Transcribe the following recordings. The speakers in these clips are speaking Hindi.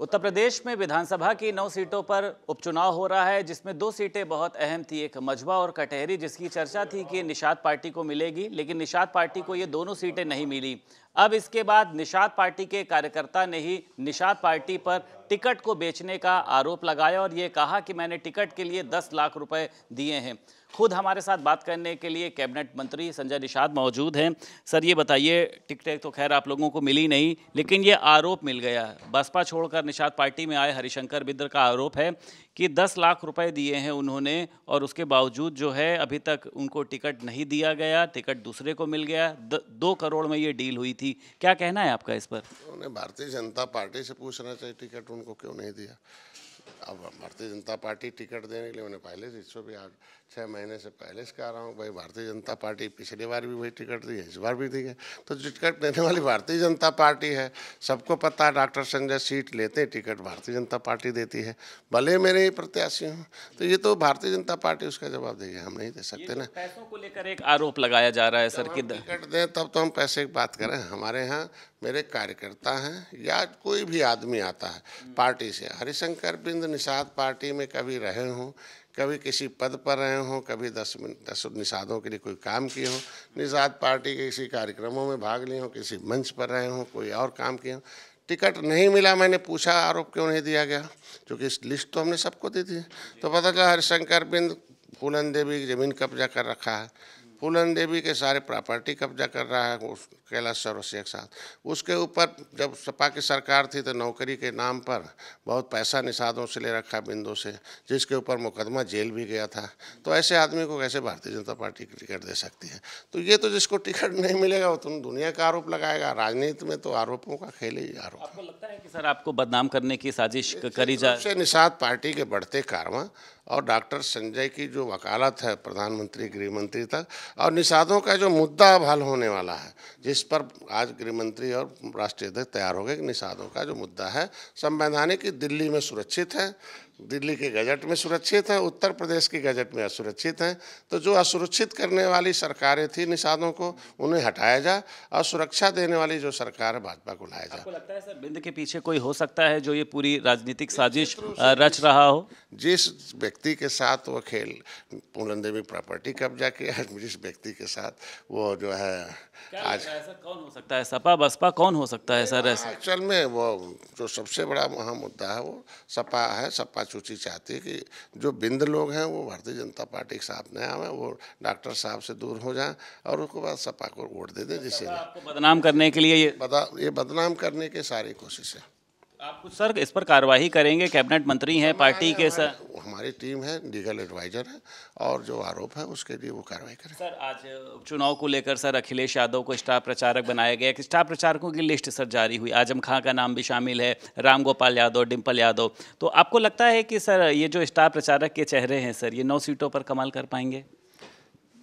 उत्तर प्रदेश में विधानसभा की नौ सीटों पर उपचुनाव हो रहा है जिसमें दो सीटें बहुत अहम थी एक मजबा और कटहरी जिसकी चर्चा थी कि निषाद पार्टी को मिलेगी लेकिन निषाद पार्टी को ये दोनों सीटें नहीं मिली अब इसके बाद निषाद पार्टी के कार्यकर्ता ने ही निषाद पार्टी पर टिकट को बेचने का आरोप लगाया और ये कहा कि मैंने टिकट के लिए दस लाख रुपए दिए हैं खुद हमारे साथ बात करने के लिए कैबिनेट मंत्री संजय निषाद मौजूद हैं सर ये बताइए टिकटें तो खैर आप लोगों को मिली नहीं लेकिन ये आरोप मिल गया बसपा छोड़कर निषाद पार्टी में आए हरिशंकर बिद्र का आरोप है कि 10 लाख रुपए दिए हैं उन्होंने और उसके बावजूद जो है अभी तक उनको टिकट नहीं दिया गया टिकट दूसरे को मिल गया द, दो करोड़ में ये डील हुई थी क्या कहना है आपका इस पर उन्हें भारतीय जनता पार्टी से पूछना चाहिए टिकट उनको क्यों नहीं दिया अब भारतीय जनता पार्टी टिकट देने के लिए मैंने पहले से इसको भी आज छः महीने से पहले से कह रहा हूँ भाई भारतीय जनता पार्टी पिछली बार भी वही टिकट दी है इस बार भी दी है तो टिकट देने वाली भारतीय जनता पार्टी है सबको पता है डॉक्टर संजय सीट लेते हैं टिकट भारतीय जनता पार्टी देती है भले मेरे ही प्रत्याशी हूँ तो ये तो भारतीय जनता पार्टी उसका जवाब देगी हम नहीं दे सकते ना पैसों को लेकर एक आरोप लगाया जा रहा है सर कि टिकट दें तब तो हम पैसे की बात करें हमारे यहाँ मेरे कार्यकर्ता हैं या कोई भी आदमी आता है पार्टी से हरिशंकर भी अरविंद निषाद पार्टी में कभी रहे हों कभी किसी पद पर रहे हों कभी दस दस निषादों के लिए कोई काम किए हों निषाद पार्टी के किसी कार्यक्रमों में भाग लिए हों किसी मंच पर रहे हों कोई और काम किए हों टिकट नहीं मिला मैंने पूछा आरोप क्यों नहीं दिया गया क्योंकि इस लिस्ट तो हमने सबको दे दी तो पता चला हरिशंकर बिंद फूलन देवी की ज़मीन कब्जा कर रखा है पूनन देवी के सारे प्रॉपर्टी कब्जा कर रहा है उस कैलाश सरोसी के साथ उसके ऊपर जब सपा की सरकार थी तो नौकरी के नाम पर बहुत पैसा निषादों से ले रखा बिंदु से जिसके ऊपर मुकदमा जेल भी गया था तो ऐसे आदमी को कैसे भारतीय जनता पार्टी की टिकट दे सकती है तो ये तो जिसको टिकट नहीं मिलेगा वो तुम तो दुनिया का आरोप लगाएगा राजनीति में तो आरोपों का खेल ही आरोप आपको लगता है कि सर आपको बदनाम करने की साजिश करी जा निषाद पार्टी के बढ़ते कारवा और डॉक्टर संजय की जो वकालत है प्रधानमंत्री गृहमंत्री तक और निषादों का जो मुद्दा अब हल होने वाला है जिस पर आज गृहमंत्री और राष्ट्रीय अध्यक्ष तैयार हो गए कि निषादों का जो मुद्दा है संवैधानिक दिल्ली में सुरक्षित है दिल्ली के गजट में सुरक्षित है उत्तर प्रदेश के गजट में असुरक्षित है तो जो असुरक्षित करने वाली सरकारें थी निषादों को उन्हें हटाया जाए और सुरक्षा देने वाली जो सरकार है भाजपा को लाया जाए आपको लगता है सर बिंद के पीछे कोई हो सकता है जो ये पूरी राजनीतिक साजिश रच रहा हो जिस व्यक्ति के साथ वो खेल पूरन देवी प्रॉपर्टी कब्जा किया जिस व्यक्ति के साथ वो जो है आज कौन हो सकता है सपा बसपा कौन हो सकता है सर एक्चुअल में वो जो सबसे बड़ा वहाँ मुद्दा है वो सपा है सपा सूची चाहती है कि जो बिंद लोग हैं वो भारतीय जनता पार्टी के साथ नहीं आवे वो डॉक्टर साहब से दूर हो जाएं और उसके बाद सपा को वोट दे दें जिसे बदनाम करने के लिए ये बदा ये बदनाम करने की सारी कोशिश है आप कुछ सर इस पर कार्रवाई करेंगे कैबिनेट मंत्री हैं पार्टी के सर हमारी टीम है लीगल एडवाइजर है और जो आरोप है उसके लिए वो कार्रवाई करें सर आज चुनाव को लेकर सर अखिलेश यादव को स्टार प्रचारक बनाया गया स्टार प्रचारकों की लिस्ट सर जारी हुई आजम खां का नाम भी शामिल है राम गोपाल यादव डिम्पल यादव तो आपको लगता है कि सर ये जो स्टार प्रचारक के चेहरे हैं सर ये नौ सीटों पर कमाल कर पाएंगे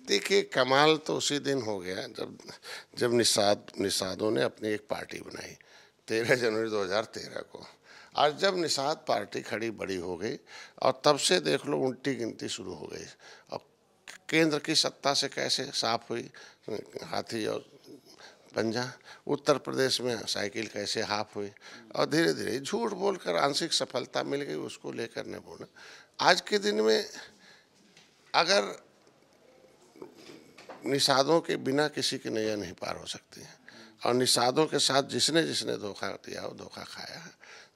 देखिए कमाल तो उसी दिन हो गया जब जब निषाद निषादों ने अपनी एक पार्टी बनाई तेरह जनवरी 2013 को आज जब निषाद पार्टी खड़ी बड़ी हो गई और तब से देख लो उल्टी गिनती शुरू हो गई और केंद्र की सत्ता से कैसे साफ हुई हाथी और पंजा उत्तर प्रदेश में साइकिल कैसे हाफ हुई और धीरे धीरे झूठ बोलकर आंशिक सफलता मिल गई उसको लेकर ने बोला आज के दिन में अगर निषादों के बिना किसी की नज़र नहीं पार हो सकती है और निषादों के साथ जिसने जिसने धोखा दिया वो धोखा खाया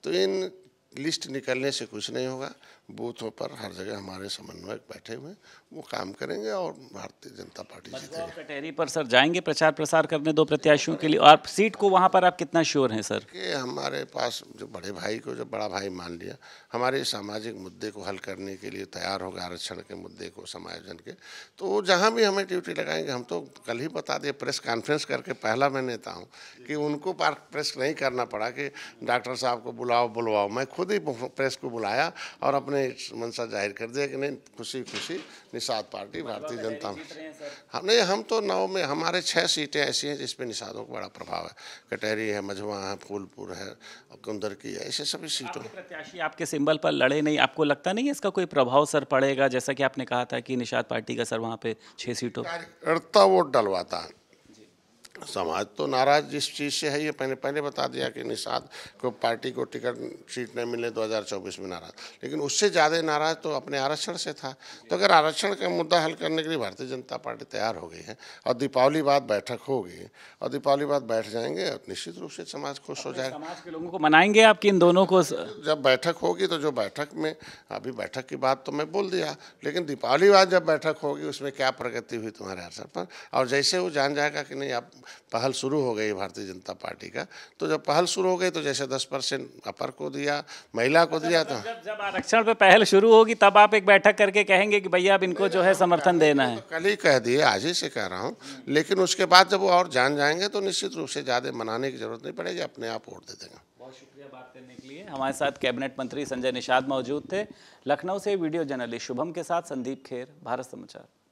तो इन लिस्ट निकलने से कुछ नहीं होगा बूथों पर हर जगह हमारे समन्वयक बैठे हुए वो काम करेंगे और भारतीय जनता पार्टी कटहरी पर सर जाएंगे प्रचार प्रसार करने दो प्रत्याशियों के लिए और सीट को वहाँ पर आप कितना श्योर हैं सर कि हमारे पास जो बड़े भाई को जो बड़ा भाई मान लिया हमारे सामाजिक मुद्दे को हल करने के लिए तैयार होगा आरक्षण के मुद्दे को समायोजन के तो जहाँ भी हमें ड्यूटी लगाएंगे हम तो कल ही बता दिए प्रेस कॉन्फ्रेंस करके पहला मैं नेता हूँ कि उनको प्रेस नहीं करना पड़ा कि डॉक्टर साहब को बुलाओ बुलवाओ मैं खुद खुद ही प्रेस को बुलाया और अपने मनसा जाहिर कर दिया कि नहीं खुशी खुशी निषाद पार्टी मतलब भारतीय जनता हमने हाँ, हम तो नौ में हमारे छः सीटें ऐसी हैं जिसपे निषादों का बड़ा प्रभाव है कटहरी है मझवा है फूलपुर है कुंदरकी है ऐसे सभी सीटों प्रत्याशी आपके सिंबल पर लड़े नहीं आपको लगता नहीं है इसका कोई प्रभाव सर पड़ेगा जैसा कि आपने कहा था कि निषाद पार्टी का सर वहाँ पे छः सीटों लड़ता वोट डलवाता है समाज तो नाराज जिस चीज़ से है ये पहले पहले बता दिया कि निषाद को पार्टी को टिकट सीट नहीं मिले 2024 में नाराज लेकिन उससे ज़्यादा नाराज तो अपने आरक्षण से था तो अगर आरक्षण का मुद्दा हल करने के लिए भारतीय जनता पार्टी तैयार हो गई है और दीपावली बाद बैठक होगी और दीपावली बाद बैठ जाएंगे और निश्चित रूप से समाज खुश हो जाएगा समाज के लोगों को मनाएंगे आप इन दोनों को जब बैठक होगी तो जो बैठक में अभी बैठक की बात तो मैं बोल दिया लेकिन दीपावली बाद जब बैठक होगी उसमें क्या प्रगति हुई तुम्हारे आरक्षण पर और जैसे वो जान जाएगा कि नहीं आप पहल शुरू हो गई भारतीय जनता पार्टी का तो जब पहल शुरू हो गई तो जैसे दस परसेंट अपर को दिया महिला को दिया तो जब आरक्षण पे पहल शुरू होगी तब आप एक बैठक करके कहेंगे कि भैया अब इनको जो है समर्थन देना है तो कल ही कह दिए आज ही से कह रहा हूँ लेकिन उसके बाद जब वो और जान जाएंगे तो निश्चित रूप से ज़्यादा मनाने की जरूरत नहीं पड़ेगी अपने आप वोट दे देंगे बहुत शुक्रिया बात करने के लिए हमारे साथ कैबिनेट मंत्री संजय निषाद मौजूद थे लखनऊ से वीडियो जर्नलिस्ट शुभम के साथ संदीप खेर भारत समाचार